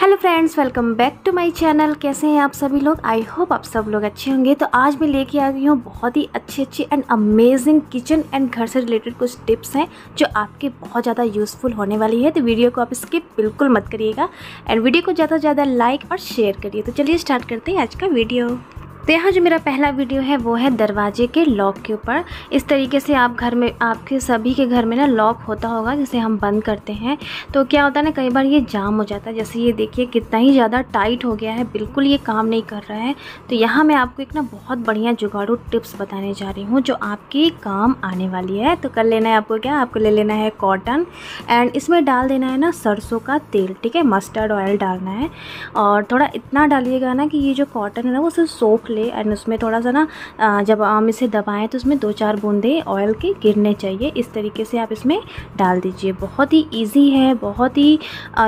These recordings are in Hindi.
hello friends welcome back to my channel कैसे हैं आप सभी लोग आई होप आप सब लोग अच्छे होंगे तो आज मैं लेके आ गई हूँ बहुत ही अच्छी अच्छी एंड अमेजिंग किचन एंड घर से रिलेटेड कुछ टिप्स हैं जो आपके बहुत ज़्यादा यूज़फुल होने वाली है तो वीडियो को आप स्किप बिल्कुल मत करिएगा एंड वीडियो को ज़्यादा से ज़्यादा लाइक और शेयर करिए तो चलिए स्टार्ट करते हैं आज का वीडियो तो यहाँ जो मेरा पहला वीडियो है वो है दरवाजे के लॉक के ऊपर इस तरीके से आप घर में आपके सभी के घर में ना लॉक होता होगा जिसे हम बंद करते हैं तो क्या होता है ना कई बार ये जाम हो जाता है जैसे ये देखिए कितना ही ज़्यादा टाइट हो गया है बिल्कुल ये काम नहीं कर रहा है तो यहाँ मैं आपको एक ना बहुत बढ़िया जुगाड़ू टिप्स बताने जा रही हूँ जो आपकी काम आने वाली है तो कर लेना है आपको क्या आपको ले लेना है कॉटन एंड इसमें डाल देना है ना सरसों का तेल ठीक है मस्टर्ड ऑयल डालना है और थोड़ा इतना डालिएगा ना कि ये जो कॉटन है ना वो सिर्फ सोख ले एंड उसमें थोड़ा सा ना जब हम इसे दबाएं तो उसमें दो चार बूंदे ऑयल के गिरने चाहिए इस तरीके से आप इसमें डाल दीजिए बहुत ही ईजी है बहुत ही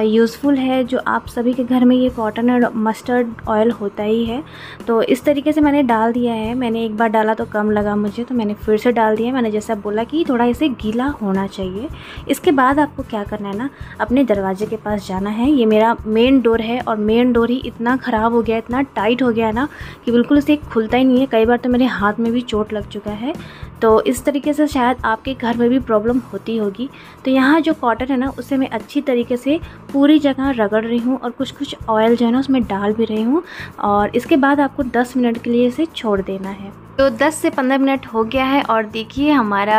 यूज़फुल है जो आप सभी के घर में ये कॉटन और मस्टर्ड ऑयल होता ही है तो इस तरीके से मैंने डाल दिया है मैंने एक बार डाला तो कम लगा मुझे तो मैंने फिर से डाल दिया मैंने जैसा बोला कि थोड़ा इसे गीला होना चाहिए इसके बाद आपको क्या करना है ना अपने दरवाजे के पास जाना है ये मेरा मेन डोर है और मेन डोर ही इतना ख़राब हो गया इतना टाइट हो गया है ना कि बिल्कुल बिल्कुल से खुलता ही नहीं है कई बार तो मेरे हाथ में भी चोट लग चुका है तो इस तरीके से शायद आपके घर में भी प्रॉब्लम होती होगी तो यहाँ जो कॉटन है ना उसे मैं अच्छी तरीके से पूरी जगह रगड़ रही हूँ और कुछ कुछ ऑयल जो है ना उसमें डाल भी रही हूँ और इसके बाद आपको 10 मिनट के लिए इसे छोड़ देना है तो 10 से 15 मिनट हो गया है और देखिए हमारा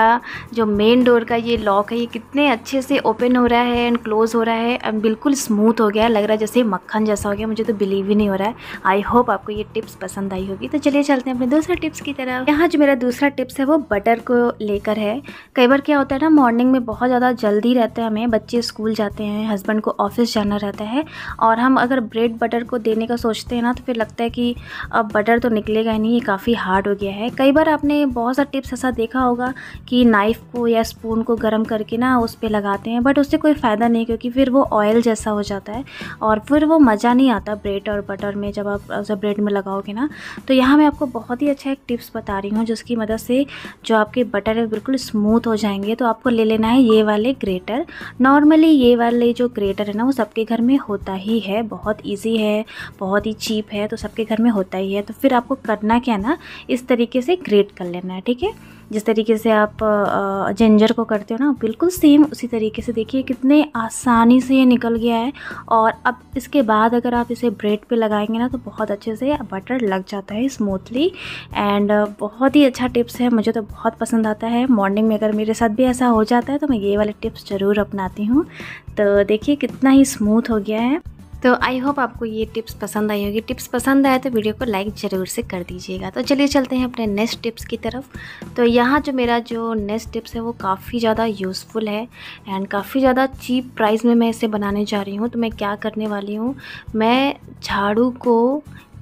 जो मेन डोर का ये लॉक है ये कितने अच्छे से ओपन हो रहा है एंड क्लोज़ हो रहा है एंड बिल्कुल स्मूथ हो गया है लग रहा है जैसे मक्खन जैसा हो गया मुझे तो बिलीव ही नहीं हो रहा है आई होप आपको ये टिप्स पसंद आई होगी तो चलिए चलते हैं अपने दूसरे टिप्स की तरफ यहाँ जो मेरा दूसरा टिप्स है वो बटर को लेकर है कई बार क्या होता है ना मॉर्निंग में बहुत ज़्यादा जल्दी रहता है हमें बच्चे स्कूल जाते हैं हस्बैंड को ऑफिस जाना रहता है और हम अगर ब्रेड बटर को देने का सोचते हैं ना तो फिर लगता है कि अब बटर तो निकलेगा ही नहीं ये काफ़ी हार्ड हो गया है कई बार आपने बहुत सा टिप्स ऐसा देखा होगा कि नाइफ़ को या स्पून को गर्म करके ना उस पर लगाते हैं बट उससे कोई फ़ायदा नहीं क्योंकि फिर वो ऑयल जैसा हो जाता है और फिर वो मज़ा नहीं आता ब्रेड और बटर में जब आप ब्रेड में लगाओगे ना तो यहाँ मैं आपको बहुत ही अच्छा एक टिप्स बता रही हूँ जिसकी मदद से जो आपके बटर है बिल्कुल स्मूथ हो जाएंगे तो आपको ले लेना है ये वाले ग्रेटर नॉर्मली ये वाले जो ग्रेटर है ना वो सबके घर में होता ही है बहुत ईजी है बहुत ही चीप है तो सबके घर में होता ही है तो फिर आपको करना क्या ना इस तरीके से ग्रेट कर लेना है ठीक है जिस तरीके से आप जिंजर को करते हो ना बिल्कुल सेम उसी तरीके से देखिए कितने आसानी से ये निकल गया है और अब इसके बाद अगर आप इसे ब्रेड पे लगाएंगे ना तो बहुत अच्छे से बटर लग जाता है स्मूथली एंड बहुत ही अच्छा टिप्स है मुझे तो बहुत पसंद आता है मॉर्निंग में अगर मेरे साथ भी ऐसा हो जाता है तो मैं ये वाले टिप्स ज़रूर अपनाती हूँ तो देखिए कितना ही स्मूथ हो गया है तो आई होप आपको ये टिप्स पसंद आई होगी टिप्स पसंद आए तो वीडियो को लाइक ज़रूर से कर दीजिएगा तो चलिए चलते हैं अपने नेक्स्ट टिप्स की तरफ तो यहाँ जो मेरा जो नेक्स्ट टिप्स है वो काफ़ी ज़्यादा यूज़फुल है एंड काफ़ी ज़्यादा चीप प्राइस में मैं इसे बनाने जा रही हूँ तो मैं क्या करने वाली हूँ मैं झाड़ू को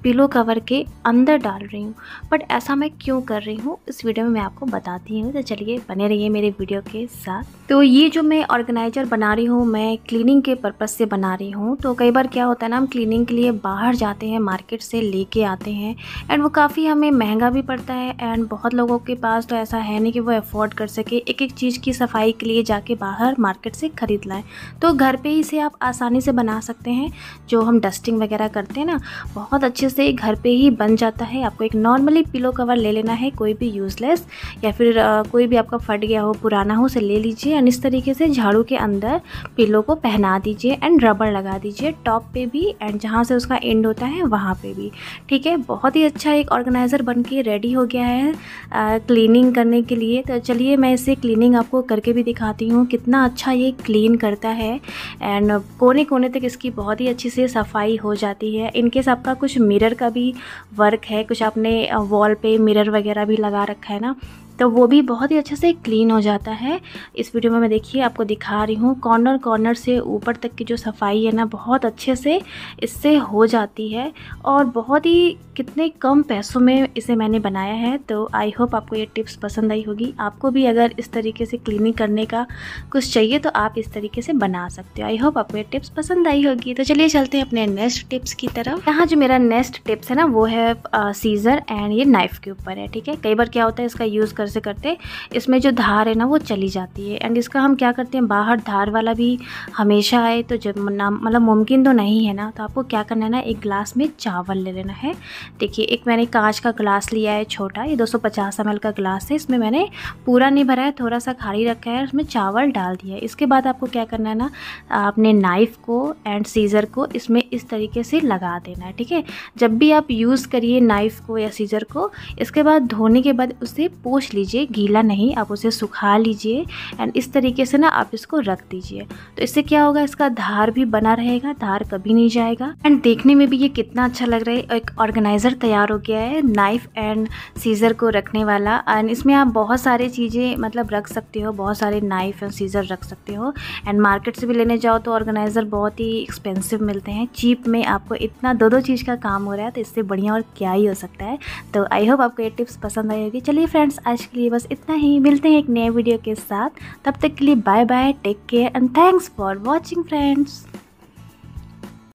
पिलो कवर के अंदर डाल रही हूँ बट ऐसा मैं क्यों कर रही हूँ इस वीडियो में मैं आपको बताती हूँ तो चलिए बने रहिए मेरे वीडियो के साथ तो ये जो मैं ऑर्गेनाइजर बना रही हूँ मैं क्लीनिंग के पर्पज़ से बना रही हूँ तो कई बार क्या होता है ना हम क्लीनिंग के लिए बाहर जाते हैं मार्केट से लेके आते हैं एंड वो काफ़ी हमें महंगा भी पड़ता है एंड बहुत लोगों के पास तो ऐसा है नहीं कि वो अफोर्ड कर सके एक एक चीज़ की सफाई के लिए जाके बाहर मार्केट से ख़रीद लाएँ तो घर पर ही इसे आप आसानी से बना सकते हैं जो हम डस्टिंग वगैरह करते हैं ना बहुत अच्छे से घर पे ही बन जाता है आपको एक नॉर्मली पिलो कवर ले लेना है कोई भी यूज़लेस या फिर आ, कोई भी आपका फट गया हो पुराना हो उसे ले लीजिए एंड इस तरीके से झाड़ू के अंदर पिलो को पहना दीजिए एंड रबड़ लगा दीजिए टॉप पे भी एंड जहाँ से उसका एंड होता है वहाँ पे भी ठीक है बहुत ही अच्छा एक ऑर्गेनाइज़र बन के रेडी हो गया है आ, क्लीनिंग करने के लिए तो चलिए मैं इसे क्लीनिंग आपको करके भी दिखाती हूँ कितना अच्छा ये क्लीन करता है एंड कोने कोने तक इसकी बहुत ही अच्छी से सफाई हो जाती है इनकेस आपका कुछ मिरर मिरर का भी वर्क है कुछ आपने वॉल पे मिरर वगैरह भी लगा रखा है ना तो वो भी बहुत ही अच्छे से क्लीन हो जाता है इस वीडियो में मैं देखिए आपको दिखा रही हूँ कॉर्नर कॉर्नर से ऊपर तक की जो सफाई है ना बहुत अच्छे से इससे हो जाती है और बहुत ही कितने कम पैसों में इसे मैंने बनाया है तो आई होप आपको ये टिप्स पसंद आई होगी आपको भी अगर इस तरीके से क्लीनिंग करने का कुछ चाहिए तो आप इस तरीके से बना सकते हो आई होप आपको ये टिप्स पसंद आई होगी तो चलिए चलते हैं अपने नेक्स्ट टिप्स की तरफ यहाँ जो मेरा नेक्स्ट टिप्स है ना वो है सीज़र एंड ये नाइफ़ के ऊपर है ठीक है कई बार क्या होता है इसका यूज़ कर करते करते इसमें जो धार है ना वो चली जाती है एंड इसका हम क्या करते हैं बाहर धार वाला भी हमेशा आए तो जब ना मतलब मुमकिन तो नहीं है ना तो आपको क्या करना है ना एक ग्लास में चावल ले लेना है देखिए एक मैंने कांच का ग्लास लिया है छोटा ये दो सौ का ग्लास है इसमें मैंने पूरा नहीं भरा है थोड़ा सा खाली रखा है उसमें चावल डाल दिया है इसके बाद आपको क्या करना है ना आपने नाइफ़ को एंड सीज़र को इसमें इस तरीके से लगा देना है ठीक है जब भी आप यूज़ करिए नाइफ़ को या सीज़र को इसके बाद धोने के बाद उसे पोछ लीजिए दीजिए गीला नहीं आप उसे सुखा लीजिए एंड इस तरीके से ना आप इसको रख दीजिए तो इससे क्या होगा इसका धार भी बना रहेगा धार कभी नहीं जाएगा एंड देखने में भी ये कितना अच्छा लग रहा है एक ऑर्गेनाइज़र तैयार हो गया है नाइफ़ एंड सीज़र को रखने वाला एंड इसमें आप बहुत सारे चीज़ें मतलब रख सकते हो बहुत सारे नाइफ़ एंड सीज़र रख सकते हो एंड मार्केट से भी लेने जाओ तो ऑर्गेनाइज़र बहुत ही एक्सपेंसिव मिलते हैं चीप में आपको इतना दो दो चीज़ का काम हो रहा है तो इससे बढ़िया और क्या ही हो सकता है तो आई होप आपको ये टिप्स पसंद आई होगी चलिए फ्रेंड्स आज आज के लिए बस इतना ही मिलते हैं एक नए वीडियो के साथ तब तक के लिए bye bye take care and thanks for watching friends